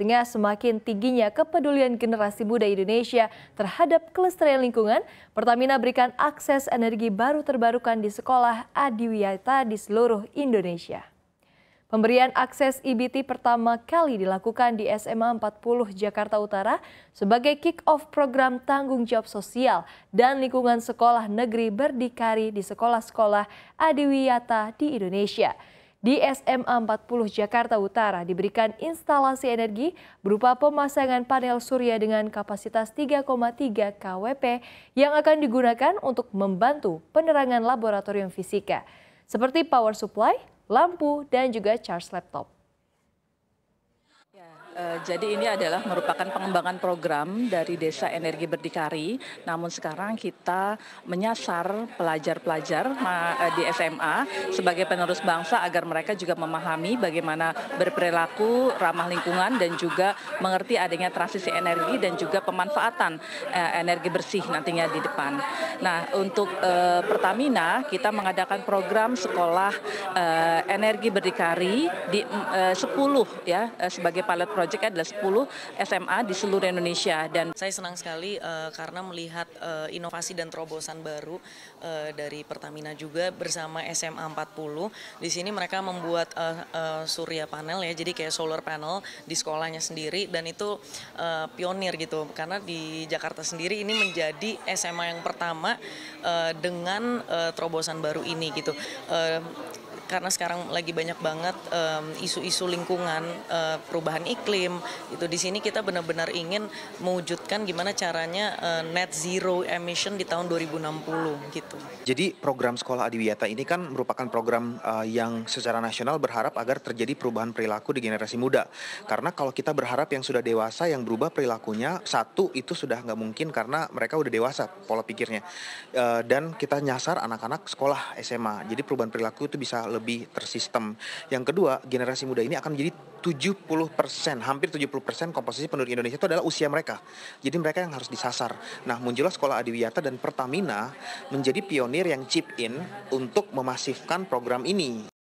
tengah semakin tingginya kepedulian generasi muda Indonesia terhadap kelestarian lingkungan, Pertamina berikan akses energi baru terbarukan di sekolah adiwiyata di seluruh Indonesia. Pemberian akses IBT e pertama kali dilakukan di SMA 40 Jakarta Utara sebagai kick-off program tanggung jawab sosial dan lingkungan sekolah negeri berdikari di sekolah-sekolah adiwiyata di Indonesia di SMA 40 Jakarta Utara diberikan instalasi energi berupa pemasangan panel surya dengan kapasitas 3,3 kWp yang akan digunakan untuk membantu penerangan laboratorium fisika seperti power supply, lampu, dan juga charge laptop. Eh, jadi ini adalah merupakan pengembangan program dari Desa Energi Berdikari. Namun sekarang kita menyasar pelajar-pelajar eh, di SMA sebagai penerus bangsa agar mereka juga memahami bagaimana berperilaku ramah lingkungan dan juga mengerti adanya transisi energi dan juga pemanfaatan eh, energi bersih nantinya di depan. Nah, untuk Pertamina kita mengadakan program sekolah energi berdikari di eh, uh, 10 ya eh, sebagai pilot project adalah 10 SMA di seluruh Indonesia dan saya senang sekali uh, karena melihat uh, inovasi dan terobosan baru uh, dari Pertamina juga bersama SMA 40. Di sini mereka membuat uh, uh, surya panel ya jadi kayak solar panel di sekolahnya sendiri dan itu uh, pionir gitu karena di Jakarta sendiri ini menjadi SMA yang pertama uh, dengan uh, terobosan baru ini gitu. Uh, karena sekarang sekarang lagi banyak banget isu-isu um, lingkungan, uh, perubahan iklim. Itu di sini kita benar-benar ingin mewujudkan gimana caranya uh, net zero emission di tahun 2060 gitu. Jadi program sekolah adiwiyata ini kan merupakan program uh, yang secara nasional berharap agar terjadi perubahan perilaku di generasi muda. Karena kalau kita berharap yang sudah dewasa yang berubah perilakunya satu itu sudah nggak mungkin karena mereka udah dewasa pola pikirnya. Uh, dan kita nyasar anak-anak sekolah SMA. Jadi perubahan perilaku itu bisa lebih ter sistem. Yang kedua, generasi muda ini akan menjadi 70%, hampir 70% komposisi penduduk Indonesia itu adalah usia mereka. Jadi mereka yang harus disasar. Nah, muncullah Sekolah Adiwiyata dan Pertamina menjadi pionir yang chip in untuk memasifkan program ini.